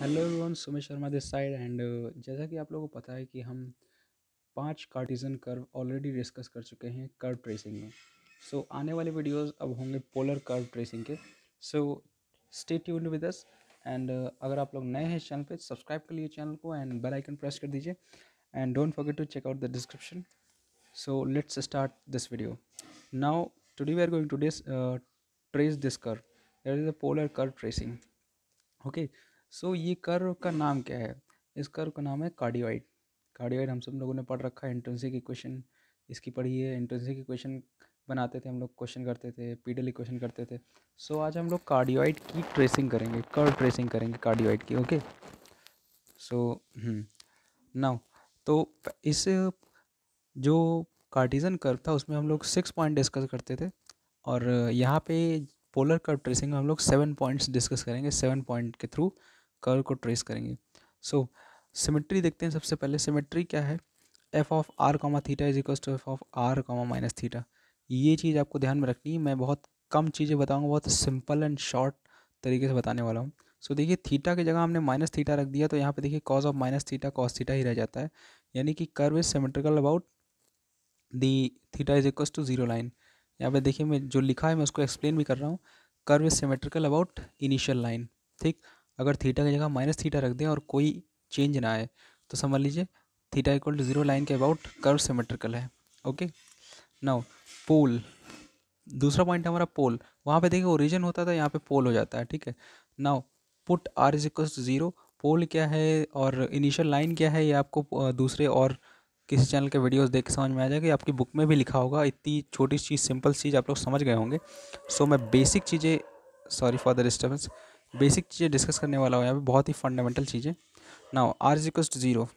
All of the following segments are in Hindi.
Hello everyone Sumit Sharma this side and जैसा कि आप लोगों को पता है कि हम पांच कार्टिजन कर्व ऑलरेडी डिस्कस कर चुके हैं कर्व ट्रेसिंग में सो so, आने वाले वीडियोस अब होंगे पोलर कर्व ट्रेसिंग के so stay tuned with us and अगर आप लोग नए हैं चैनल पे सब्सक्राइब कर लिए चैनल को एंड बेल आइकन प्रेस कर दीजिए and don't forget to check out the description so let's start this video now today we are going to trace this curve there is a polar curve tracing okay okay? So so, ये कर्व का नाम क्या है इस कर्व का नाम है कार्डियोइड कार्डियोइड हम सब लोगों ने पढ़ रखा है की क्वेश्चन इसकी पढ़ी है की इक्वेशन बनाते थे हम लोग क्वेश्चन करते थे पीडल क्वेश्चन करते थे सो so, आज हम लोग कार्डियोइड की ट्रेसिंग करेंगे कर्व ट्रेसिंग करेंगे कार्डियोइड की ओके सो हम्म, नाउ तो इस जो कार्टिजन कर्व था उसमें हम लोग सिक्स पॉइंट डिस्कस करते थे और यहाँ पे पोलर कर्व ट्रेसिंग में हम लोग सेवन पॉइंट्स डिस्कस करेंगे सेवन पॉइंट के थ्रू कर्व को ट्रेस करेंगे सो सिमेट्री देखते हैं सबसे पहले सिमेट्री क्या है F of R comma theta is equal to F of R comma minus theta ये चीज़ आपको ध्यान में रखनी है मैं बहुत कम चीज़ें बताऊंगा बहुत सिंपल एंड शॉर्ट तरीके से बताने वाला हूँ सो so, देखिए थीटा की जगह हमने माइनस थीटा रख दिया तो यहाँ पे देखिए cos of minus theta cos theta ही रह जाता है यानी कि curve is symmetrical about the theta is equal to zero line यहाँ पे देखिए मैं जो लिखा है मैं उसको एक्सप्लेन भी कर रहा हूँ curve is symmetrical about initial line ठीक अगर थीटा की जगह माइनस थीटा रख दें और कोई चेंज ना आए तो समझ लीजिए theta equal to zero line के अबाउट कर्व सिमेट्रिकल है ओके नाउ पोल दूसरा पॉइंट है हमारा पोल वहाँ पे देखिए ओरिजिन होता था यहाँ पे पोल हो जाता है ठीक है now put R is equal to zero pole क्या है और इनिशियल लाइन क्या है ये आपको दूसरे और किसी चैनल के वीडियोस देख के समझ में आ जाएगा आपकी बुक में भी लिखा होगा इतनी छोटी चीज़ सिंपल चीज़ आप लोग समझ गए होंगे सो so, मैं बेसिक चीज़ें sorry for the disturbance basic चीज़ें डिस्कस करने वाला हूँ यहाँ पे बहुत ही फंडामेंटल चीज़ें now R is equal to zero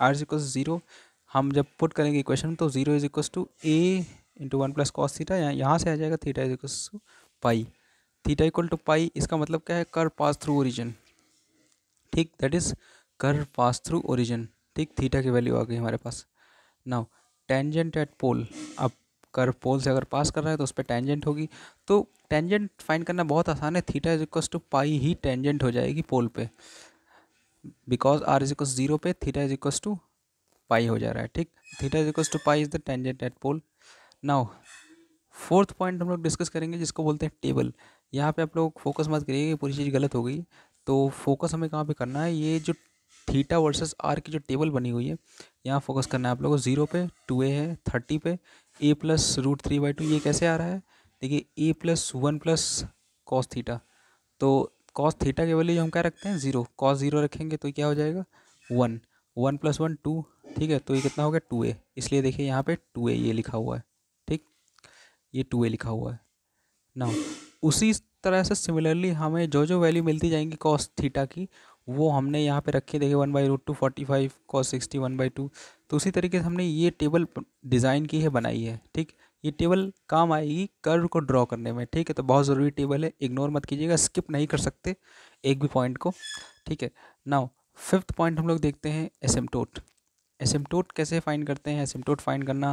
R is equals zero हम जब पुट करेंगे इक्वेशन तो zero is equal to A into one plus cos theta या यहाँ से आ जाएगा theta is equal to pi theta equal to pi इसका मतलब क्या है कर पास थ्रू ओरिजन ठीक दैट इज़ कर पास थ्रू ओरिजन ठीक थीटा की वैल्यू आ गई हमारे पास नाउ टेंजेंट एट पोल अब कर पोल से अगर पास कर रहा है तो उस पर टेंजेंट होगी तो टेंजेंट फाइंड करना बहुत आसान है theta is equal to pi ही टेंजेंट हो जाएगी पोल पे because R is equals zero पे theta is equal to pi हो जा रहा है ठीक theta is equal to pi is the tangent at pole now fourth point हम लोग डिस्कस करेंगे जिसको बोलते हैं टेबल यहाँ पे आप लोग फोकस मत करिए पूरी चीज़ गलत हो गई तो फोकस हमें कहाँ पे करना है ये जो थीटा वर्सेस आर की जो टेबल बनी हुई है यहाँ फोकस करना है आप लोगों को जीरो पे टू ए है थर्टी पे A plus root three by two ये कैसे आ रहा है देखिए A plus one plus cos theta तो कॉस थीटा के वैल्यू हम क्या रखते हैं ज़ीरो कॉस ज़ीरो रखेंगे तो क्या हो जाएगा one one plus one two ठीक है तो ये कितना हो गया टू ए इसलिए देखिए यहाँ पे टू ए ये लिखा हुआ है ठीक ये टू ए लिखा हुआ है ना उसी तरह से सिमिलरली हमें जो जो वैल्यू मिलती जाएंगी कॉस थीटा की वो हमने यहाँ पे रखे देखे one by root two forty five cos sixty one by two तो उसी तरीके से हमने ये टेबल डिज़ाइन की है बनाई है ठीक ये टेबल काम आएगी कर्व को ड्रॉ करने में ठीक है तो बहुत ज़रूरी टेबल है इग्नोर मत कीजिएगा स्किप नहीं कर सकते एक भी पॉइंट को ठीक है नाउ फिफ्थ पॉइंट हम लोग देखते हैं एसम एसेम्टोट कैसे फाइंड करते हैं एसेम्टोट फाइंड करना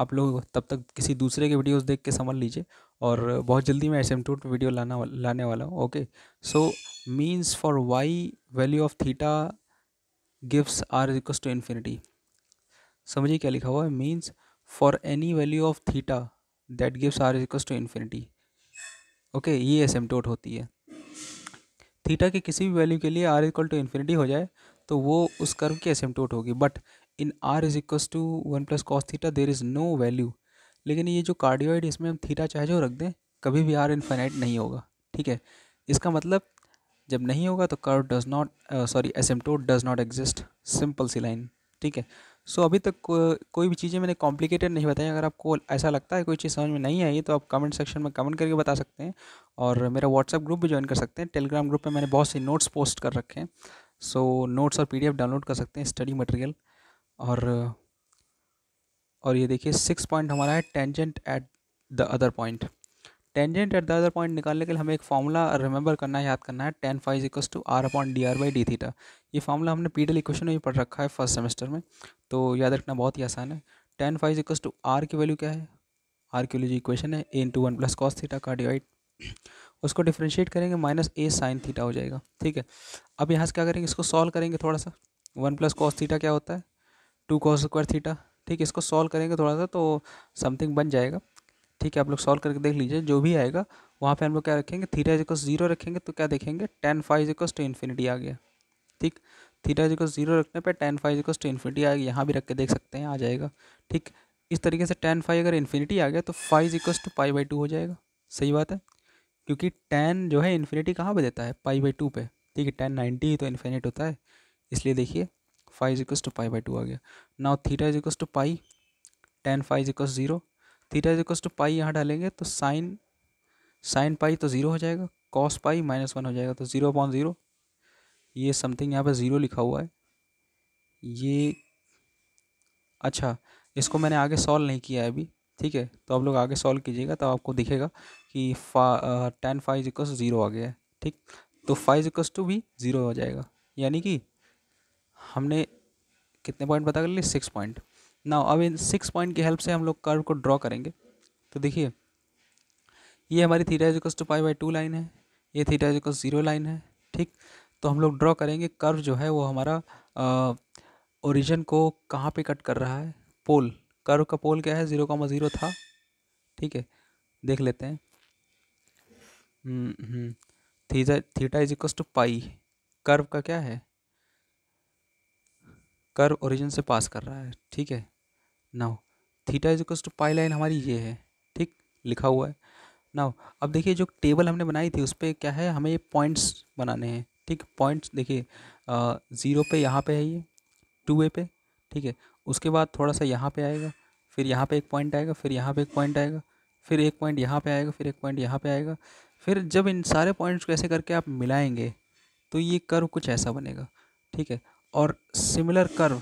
आप लोग तब तक किसी दूसरे के वीडियोस देख के समझ लीजिए और बहुत जल्दी मैं एस एम वीडियो लाना लाने वाला हूँ okay so means for Y value of theta gives R equals to infinity समझिए क्या लिखा हुआ है means for any value of theta that gives R equals to infinity okay ये एस एम टोट होती है थीटा के किसी भी वैल्यू के लिए आर इक्वल टू इन्फिनिटी हो जाए तो वो उस कर्व की एस टोट होगी but in R is equals to one plus cos theta there is no value लेकिन ये जो कार्डियोइड इसमें हम थीटा चाहे जो रख दें कभी भी आर इन्फाइनाइट नहीं होगा ठीक है इसका मतलब जब नहीं होगा तो curve does not sorry asymptote does not exist simple see line ठीक है सो so, अभी तक को, कोई भी चीज़ें मैंने कॉम्प्लिकेटेड नहीं बताई अगर आपको ऐसा लगता है कोई चीज़ समझ में नहीं आई तो आप कमेंट सेक्शन में कमेंट करके बता सकते हैं और मेरा व्हाट्सएप ग्रुप भी ज्वाइन कर सकते हैं टेलीग्राम ग्रुप में मैंने बहुत से नोट्स पोस्ट कर रखे हैं सो so, नोट्स और पीडीएफ डाउनलोड कर सकते हैं स्टडी मटेरियल और और ये देखिए सिक्स पॉइंट हमारा है tangent at the other point tangent at the other point निकालने के लिए हमें एक फॉर्मूला रिमेंबर करना है याद करना है tan phi equals to R upon D R by D theta ये फॉर्मूला हमने पीडल इक्वेशन में पढ़ रखा है फर्स्ट सेमेस्टर में तो याद रखना बहुत ही आसान है tan phi equals to R की वैल्यू क्या है आर की वैल्यू इक्वेशन है A into one plus cos theta का डिवाइड उसको डिफ्रेंशिएट करेंगे माइनस ए साइन थीटा हो जाएगा ठीक है अब यहाँ से क्या करेंगे इसको सॉल्व करेंगे थोड़ा सा वन प्लस कॉस थीटा क्या होता है टू कॉस स्क्वायर थीटा ठीक इसको सॉल्व करेंगे थोड़ा सा तो समथिंग बन जाएगा ठीक है आप लोग सॉल्व करके देख लीजिए जो भी आएगा वहाँ पे हम लोग क्या रखेंगे थीटा इजिकल जीरो रखेंगे तो क्या देखेंगे tan phi equals to infinity आ गया ठीक थीटा इजिकल्स जीरो रखने पर tan phi equals to infinity आ गया यहाँ भी रख के देख सकते हैं आ जाएगा ठीक इस तरीके से टेन फाइव अगर इन्फिनिटी आ गया तो phi equals to pi by two हो जाएगा सही बात है क्योंकि टेन जो है इन्फिनिटी कहाँ पर देता है पाई बाई टू पर ठीक है टेन नाइन्टी तो इन्फिनिट होता है इसलिए देखिए phi equals to pi by two आ गया now theta equals to pi tan phi equals zero theta equals to pi यहाँ डालेंगे तो साइन साइन पाई तो ज़ीरो हो जाएगा कॉस पाई माइनस वन हो जाएगा तो ज़ीरो अपॉन ज़ीरो ये समथिंग यहाँ पर ज़ीरो लिखा हुआ है ये अच्छा इसको मैंने आगे सॉल्व नहीं किया है अभी ठीक है तो आप लोग आगे सॉल्व कीजिएगा तो आपको दिखेगा कि फा टेन फाइव इक्वस ज़ीरो आ गया है ठीक तो फाइव इक्वस टू भी ज़ीरो हो जाएगा यानी कि हमने कितने पॉइंट पता कर लिए सिक्स पॉइंट ना अब इन सिक्स पॉइंट की हेल्प से हम लोग कर्व को ड्रॉ करेंगे तो देखिए ये हमारी theta is to pi by two line है ये थीटा इज जीरो लाइन है ठीक तो हम लोग ड्रॉ करेंगे कर्व जो है वो हमारा ओरिजिन को कहाँ पे कट कर रहा है पोल कर्व का पोल क्या है ज़ीरो का ज़ीरो था ठीक है देख लेते हैं theta theta is to pi curve का क्या है कर्व ओरिजिन से पास कर रहा है ठीक है now theta is equals to pi line हमारी ये है ठीक लिखा हुआ है नाउ अब देखिए जो टेबल हमने बनाई थी उस पर क्या है हमें ये पॉइंट्स बनाने हैं ठीक पॉइंट्स देखिए ज़ीरो पे यहाँ पे है ये टू ए पे ठीक है उसके बाद थोड़ा सा यहाँ पे आएगा फिर यहाँ पे एक पॉइंट आएगा फिर यहाँ पे एक पॉइंट आएगा फिर एक पॉइंट यहाँ पे आएगा फिर एक पॉइंट यहाँ पे आएगा फिर जब इन सारे पॉइंट्स को ऐसे करके आप मिलाएंगे तो ये कर्व कुछ ऐसा बनेगा ठीक है और सिमिलर कर्व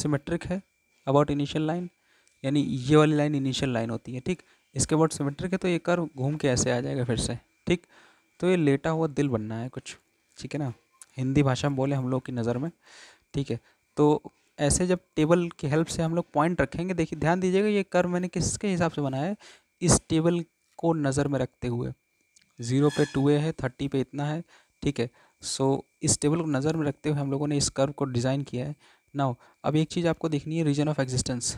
सिमेट्रिक है अबाउट इनिशियल लाइन यानी ये वाली लाइन इनिशियल लाइन होती है ठीक इसके अबाउट सिमेट्रिक है तो ये कर्व घूम के ऐसे आ जाएगा फिर से ठीक तो ये लेटा हुआ दिल बनना है कुछ ठीक है ना हिंदी भाषा में बोले हम लोग की नज़र में ठीक है तो ऐसे जब टेबल की हेल्प से हम लोग पॉइंट रखेंगे देखिए ध्यान दीजिएगा ये कर्व मैंने किसके हिसाब से बनाया है इस टेबल को नज़र में रखते हुए ज़ीरो पे टू है थर्टी पे इतना है ठीक है सो so, इस टेबल को नज़र में रखते हुए हम लोगों ने इस कर्व को डिज़ाइन किया है नाउ अब एक चीज़ आपको देखनी है रीजन ऑफ एग्जिस्टेंस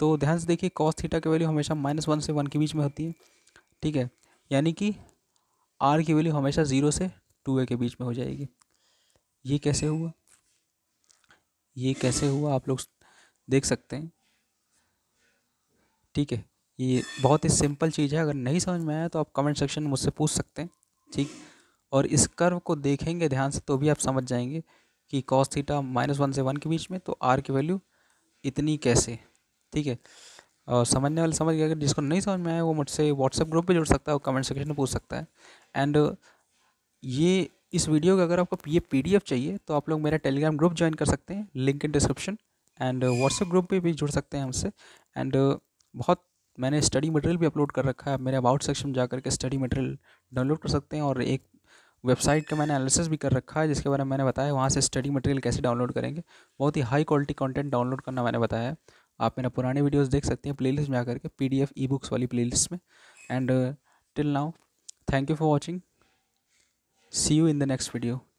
तो ध्यान से देखिए कॉस थीटा की वैल्यू हमेशा माइनस वन से वन के बीच में होती है ठीक है यानी कि आर की वैल्यू हमेशा ज़ीरो से टू ए के बीच में हो जाएगी ये कैसे हुआ ये कैसे हुआ आप लोग देख सकते हैं ठीक है ये बहुत ही सिंपल चीज़ है अगर नहीं समझ में आया तो आप कमेंट सेक्शन में मुझसे पूछ सकते हैं ठीक और इस कर्व को देखेंगे ध्यान से तो भी आप समझ जाएंगे कि कॉस थीटा माइनस वन से वन के बीच में तो आर की वैल्यू इतनी कैसे ठीक है और समझने वाले समझ गए अगर जिसको नहीं समझ में आया वो मुझसे व्हाट्सएप ग्रुप पे जुड़ सकता है और कमेंट सेक्शन में पूछ सकता है एंड ये इस वीडियो का अगर आपको ये पी चाहिए तो आप लोग मेरा टेलीग्राम ग्रुप ज्वाइन कर सकते हैं link in description and WhatsApp group पर भी जुड़ सकते हैं हमसे एंड बहुत मैंने स्टडी मटेरियल भी अपलोड कर रखा है मेरे अबाउट सेक्शन जा करके स्टडी मटेरियल डाउनलोड कर सकते हैं और एक वेबसाइट का मैंने एनालिसिस भी कर रखा है जिसके बारे में मैंने बताया वहाँ से स्टडी मटेरियल कैसे डाउनलोड करेंगे बहुत ही हाई क्वालिटी कंटेंट डाउनलोड करना मैंने बताया है आप मेरा पुराने वीडियोस देख सकते हैं प्लेलिस्ट में आकर के पी डी ई बुक्स वाली प्लेलिस्ट में and till now thank you for watching see you in the next video